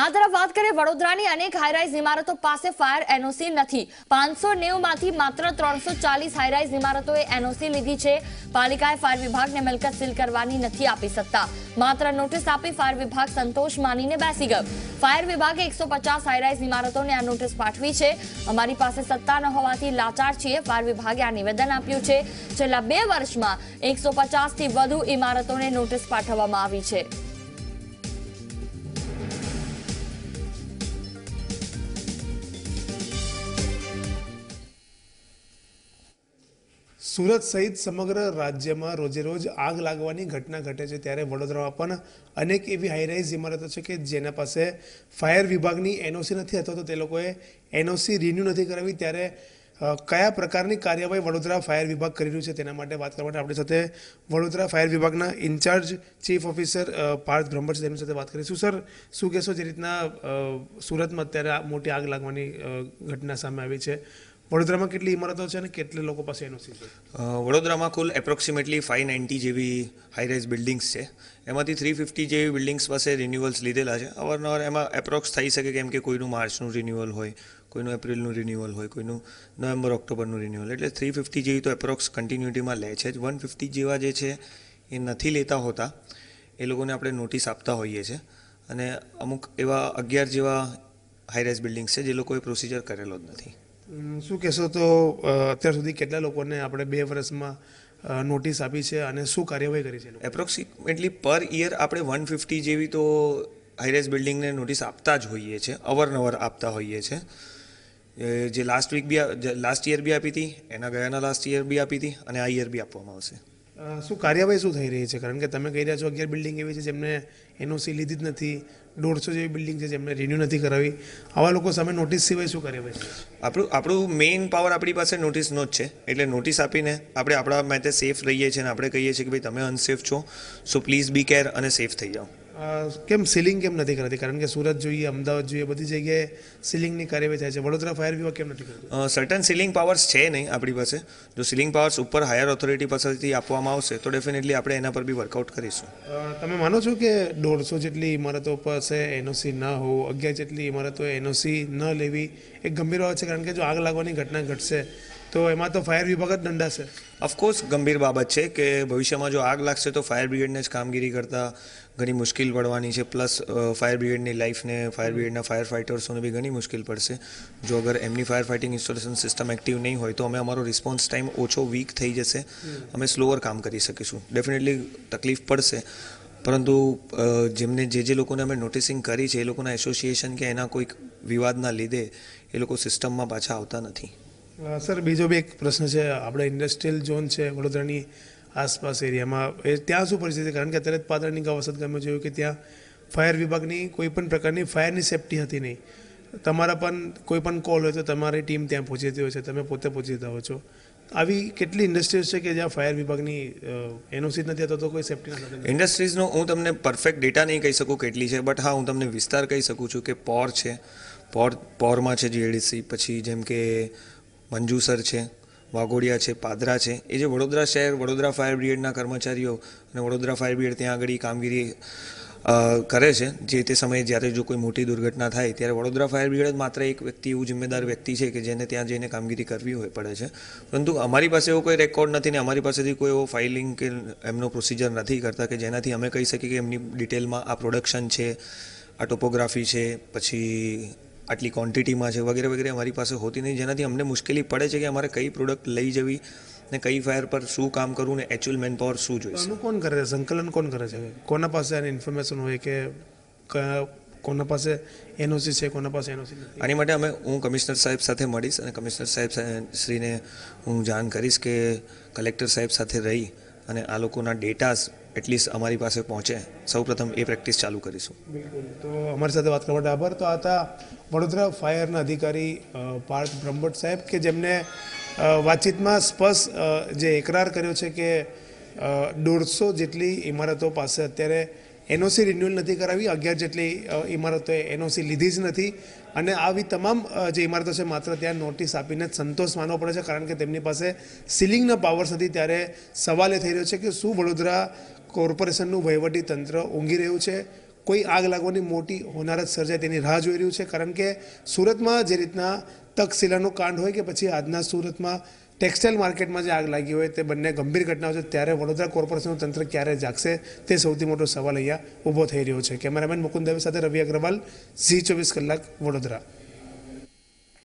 આ તરફ વાત કરીએ વડોદરાની અનેક હાઈરાઈઝ ઇમારતો પાસે ફાયર એનઓસી નથી પાંચસો નેવમાંથી માત્ર ત્રણસો ચાલીસ હાઈરાઈઝ ઇમારતોએ એનઓસી લીધી છે પાલિકાએ ફાયર વિભાગને મિલકત સીલ કરવાની નથી આપી શકતા માત્ર નોટિસ આપી ફાયર વિભાગ સંતોષ માનીને બેસી ગયો ફાયર વિભાગે એકસો પચાસ હાઈરાઈઝ ઇમારતોને આ નોટિસ પાઠવી છે અમારી પાસે સત્તા ન હોવાથી લાચાર છીએ ફાયર વિભાગે આ નિવેદન આપ્યું છે છેલ્લા બે વર્ષમાં એકસો પચાસથી વધુ ઇમારતોને નોટિસ પાઠવવામાં આવી છે સુરત સહિત સમગ્ર રાજ્યમાં રોજેરોજ આગ લાગવાની ઘટના ઘટે છે ત્યારે વડોદરામાં પણ અનેક એવી હાઈરાઇઝ ઇમારતો છે કે જેના પાસે ફાયર વિભાગની એનઓસી નથી અથવા તો તે લોકોએ એનઓસી રિન્યૂ નથી કરાવી ત્યારે કયા પ્રકારની કાર્યવાહી વડોદરા ફાયર વિભાગ કરી રહ્યું છે તેના માટે વાત કરવા માટે આપણી સાથે વડોદરા ફાયર વિભાગના incharge chief officer Parth Brahmar છે તેમની સાથે વાત કરીશું સર શું કહેશો જે રીતના સુરતમાં અત્યારે મોટી આગ લાગવાની ઘટના સામે આવી છે વડોદરામાં કેટલી ઇમારતો છે અને કેટલા લોકો પાસે એનઓસી છે વડોદરામાં કુલ એપ્રોક્સિમેટલી ફાઇવ નાઇન્ટી જેવી હાઈ રાઇઝ બિલ્ડિંગ્સ છે એમાંથી થ્રી ફિફ્ટી જેવી બિલ્ડિંગ્સ પાસે રિન્યુઅલ્સ લીધેલા છે અવારનવાર એમાં એપ્રોક્સ થઈ શકે કેમ કે કોઈનું માર્ચનું રિન્યુઅલ હોય કોઈનું એપ્રિલનું રિન્યુઅલ હોય કોઈનું નવેમ્બર ઓક્ટોબરનું રિન્યુઅલ એટલે થ્રી ફિફ્ટી જેવી તો એપ્રોક્સ કન્ટિન્યુટીમાં લે છે જ વન ફિફ્ટી જેવા જે છે એ નથી લેતા હોતા એ લોકોને આપણે નોટિસ આપતા હોઈએ છીએ અને અમુક એવા અગિયાર જેવા હાઈ રાઇઝ બિલ્ડિંગ્સ છે જે લોકોએ પ્રોસિજર કરેલો જ નથી શું કહેશો તો અત્યાર સુધી કેટલા લોકોને આપણે બે વર્ષમાં નોટિસ આપી છે અને શું કાર્યવાહી કરી છે એપ્રોક્સિમેટલી પર ઇયર આપણે વન ફિફ્ટી જેવી તો હાઈરેસ બિલ્ડિંગને નોટિસ આપતા જ હોઈએ છીએ અવારનવાર આપતા હોઈએ છીએ જે લાસ્ટ વીક બી લાસ્ટ યર બી આપી હતી એના ગયાના લાસ્ટ યર બી આપી હતી અને આ યર બી આપવામાં આવશે શું કાર્યવાહી શું થઈ રહી છે કારણ કે તમે કહી રહ્યા છો અગિયાર બિલ્ડિંગ એવી છે જેમને એનઓસી લીધી જ નથી દોઢસો જેવી બિલ્ડિંગ છે જેમને રિન્યૂ નથી કરાવી આવા લોકો સામે નોટિસ સિવાય શું કાર્યવાહી છે આપણું આપણું મેઇન પાવર આપણી પાસે નોટિસનો જ છે એટલે નોટિસ આપીને આપણે આપણા મેં સેફ રહીએ છીએ અને આપણે કહીએ છીએ કે ભાઈ તમે અનસેફ છો સો પ્લીઝ બી કેર અને સેફ થઈ જાઓ કેમ સિલિંગ કેમ નથી કરાતી કારણ કે સુરત જોઈએ અમદાવાદ જોઈએ બધી જગ્યાએ સિલિંગની કાર્યવાહી થાય છે વડોદરા ફાયર વિભાગ કેમ નથી કરતી સર્ટન સિલિંગ પાવર્સ છે નહીં આપણી પાસે જો સિલિંગ પાવર્સ ઉપર હાયર ઓથોરિટી પાસેથી આપવામાં આવશે તો ડેફિનેટલી આપણે એના પર બી વર્કઆઉટ કરીશું તમે માનો છો કે દોઢસો જેટલી ઇમારતો પાસે એનઓસી ન હોવું અગિયાર જેટલી ઇમારતો એનઓસી ન લેવી એ ગંભીર વાત છે કારણ કે જો આગ લાગવાની ઘટના ઘટશે તો એમાં તો ફાયર વિભાગ જ દંડાશે ઓફકોર્સ ગંભીર બાબત છે કે ભવિષ્યમાં જો આગ લાગશે તો ફાયર બ્રિગેડને જ કામગીરી કરતાં ઘણી મુશ્કેલ પડવાની છે પ્લસ ફાયર બ્રિગેડની લાઈફને ફાયર બ્રિગેડના ફાયર ફાઇટર્સોને બી ઘણી મુશ્કેલ પડશે જો અગર એમની fire fighting installation system active નહીં હોય તો અમે અમારો રિસ્પોન્સ ટાઈમ ઓછો વીક થઈ જશે અમે સ્લોઅર કામ કરી શકીશું ડેફિનેટલી તકલીફ પડશે પરંતુ જેમને જે જે લોકોને અમે નોટિસિંગ કરી છે એ લોકોના એસોસિએશન કે એના કોઈક વિવાદના લીધે એ લોકો સિસ્ટમમાં પાછા આવતા નથી સર બીજો બી એક પ્રશ્ન છે આપણે ઇન્ડસ્ટ્રીયલ ઝોન છે વડોદરાની આસપાસ એરિયામાં એ ત્યાં શું પરિસ્થિતિ કારણ કે અત્યારે જ પાદરની વસત ગામે જોયું કે ત્યાં ફાયર વિભાગની કોઈ પણ પ્રકારની ફાયરની સેફટી હતી નહીં તમારા પણ કોઈ પણ કોલ હોય તો તમારી ટીમ ત્યાં પહોંચી હોય છે તમે પોતે પહોંચી જતા હો છો આવી કેટલી ઇન્ડસ્ટ્રીઝ છે કે જ્યાં ફાયર વિભાગની એનઓસી નથી હતો તો કોઈ સેફ્ટી નથી ઇન્ડસ્ટ્રીઝનો હું તમને પરફેક્ટ ડેટા નહીં કહી શકું કેટલી છે બટ હા હું તમને વિસ્તાર કહી શકું છું કે પોર છે પોર પોરમાં છે જીએડીસી પછી જેમ કે મંજુસર છે વાઘોડિયા છે પાદરા છે એ જે વડોદરા શહેર વડોદરા ફાયર બ્રિગેડના કર્મચારીઓ અને વડોદરા ફાયર બ્રિગેડ ત્યાં આગળ કામગીરી કરે છે જે તે સમયે જ્યારે જો કોઈ મોટી દુર્ઘટના થાય ત્યારે વડોદરા ફાયર બ્રિગેડ માત્ર એક વ્યક્તિ એવું જિમ્મેદાર વ્યક્તિ છે કે જેને ત્યાં જઈને કામગીરી કરવી હોય પડે છે પરંતુ અમારી પાસે એવો કોઈ રેકોર્ડ નથી ને અમારી પાસેથી કોઈ એવો ફાઇલિંગ કે એમનો પ્રોસિજર નથી કરતા કે જેનાથી અમે કહી શકીએ કે એમની ડિટેલમાં આ પ્રોડક્શન છે આ ટોપોગ્રાફી છે પછી આટલી ક્વોન્ટિટીમાં છે વગેરે વગેરે અમારી પાસે હોતી નહીં જેનાથી અમને મુશ્કેલી પડે છે કે અમારે કઈ પ્રોડક્ટ લઈ જવી ને કઈ ફાયર પર શું કામ કરવું ને એકચ્યુઅલ મેન પાવર શું જોઈએ આનું કોણ કરે છે સંકલન કોણ કરે છે કોના પાસે આની ઇન્ફોર્મેશન હોય કે કોના પાસે એનઓસી છે કોના પાસે એનઓસી આની માટે અમે હું કમિશનર સાહેબ સાથે મળીશ અને કમિશનર સાહેબ શ્રીને હું જાણ કરીશ કે કલેક્ટર સાહેબ સાથે રહી અને આ લોકોના ડેટાસ એટલીસ્ટ અમારી પાસે પહોંચે સૌપ્રથમ એ પ્રેક્ટિસ ચાલુ કરીશું બિલકુલ તો અમારી સાથે વાત કરવા માટે આભાર તો આ હતા વડોદરા ફાયરના અધિકારી પાર્થ બ્રહ્મભટ્ટ સાહેબ કે જેમને વાતચીતમાં સ્પષ્ટ જે એકરાર કર્યો છે કે દોઢસો જેટલી ઇમારતો પાસે અત્યારે એનઓસી રિન્યુઅલ નથી કરાવી અગિયાર જેટલી ઇમારતોએ એનઓસી લીધી જ નથી અને આવી તમામ જે ઇમારતો છે માત્ર ત્યાં નોટિસ આપીને સંતોષ માનવો પડે છે કારણ કે તેમની પાસે સીલિંગના પાવર્સ નથી ત્યારે સવાલ એ થઈ રહ્યો છે કે શું વડોદરા કોર્પોરેશનનું વહીવટી તંત્ર ઊંઘી રહ્યું છે કોઈ આગ લાગવાની મોટી હોનારત સર્જાય તેની રાહ જોઈ રહ્યું છે કારણ કે સુરતમાં જે રીતના તકશિલાનું કાંડ હોય કે પછી આજના સુરતમાં ટેક્સટાઇલ માર્કેટમાં જે આગ લાગી હોય તે બંને ગંભીર ઘટનાઓ છે ત્યારે વડોદરા કોર્પોરેશનનું તંત્ર ક્યારે જાગશે તે સૌથી મોટો સવાલ અહીંયા ઊભો થઈ રહ્યો છે કેમેરામેન મુકુંદ દવે સાથે રવિ અગ્રવાલ ઝી ચોવીસ કલાક વડોદરા